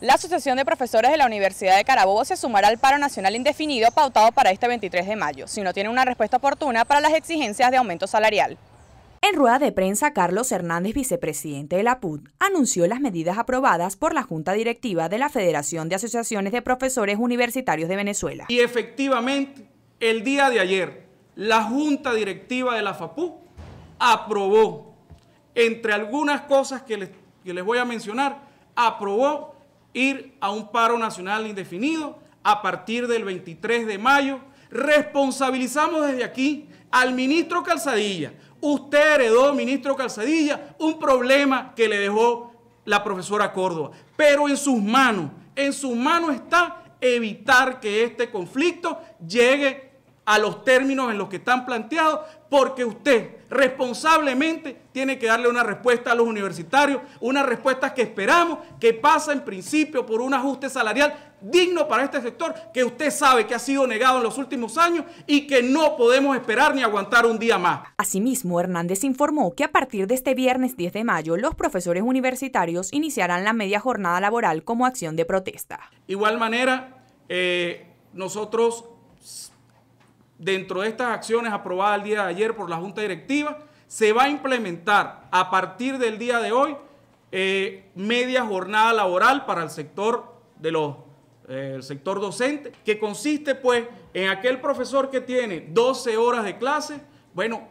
La Asociación de Profesores de la Universidad de Carabobo se sumará al paro nacional indefinido pautado para este 23 de mayo, si no tiene una respuesta oportuna para las exigencias de aumento salarial. En rueda de prensa, Carlos Hernández, vicepresidente de la PUD, anunció las medidas aprobadas por la Junta Directiva de la Federación de Asociaciones de Profesores Universitarios de Venezuela. Y efectivamente, el día de ayer, la Junta Directiva de la FAPU aprobó, entre algunas cosas que les, que les voy a mencionar, aprobó ir a un paro nacional indefinido a partir del 23 de mayo. Responsabilizamos desde aquí al ministro Calzadilla. Usted heredó, ministro Calzadilla, un problema que le dejó la profesora Córdoba. Pero en sus manos, en sus manos está evitar que este conflicto llegue a los términos en los que están planteados, porque usted responsablemente tiene que darle una respuesta a los universitarios, una respuesta que esperamos que pasa en principio por un ajuste salarial digno para este sector que usted sabe que ha sido negado en los últimos años y que no podemos esperar ni aguantar un día más. Asimismo, Hernández informó que a partir de este viernes 10 de mayo los profesores universitarios iniciarán la media jornada laboral como acción de protesta. Igual manera, eh, nosotros dentro de estas acciones aprobadas el día de ayer por la Junta Directiva, se va a implementar a partir del día de hoy eh, media jornada laboral para el sector de los eh, el sector docente, que consiste pues en aquel profesor que tiene 12 horas de clase, bueno,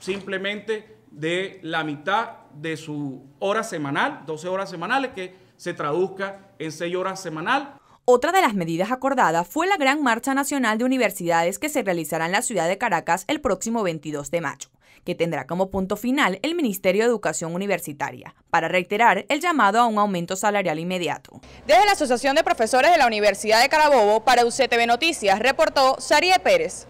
simplemente de la mitad de su hora semanal, 12 horas semanales, que se traduzca en 6 horas semanal. Otra de las medidas acordadas fue la Gran Marcha Nacional de Universidades que se realizará en la ciudad de Caracas el próximo 22 de mayo que tendrá como punto final el Ministerio de Educación Universitaria, para reiterar el llamado a un aumento salarial inmediato. Desde la Asociación de Profesores de la Universidad de Carabobo, para UCTV Noticias, reportó Sarie Pérez.